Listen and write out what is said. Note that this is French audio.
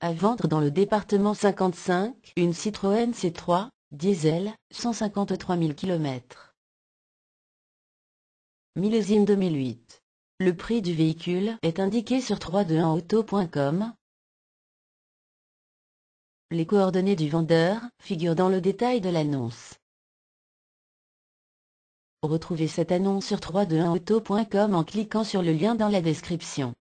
À vendre dans le département 55, une Citroën C3, diesel, 153 000 km. Millésime 2008. Le prix du véhicule est indiqué sur 321auto.com. Les coordonnées du vendeur figurent dans le détail de l'annonce. Retrouvez cette annonce sur 321auto.com en cliquant sur le lien dans la description.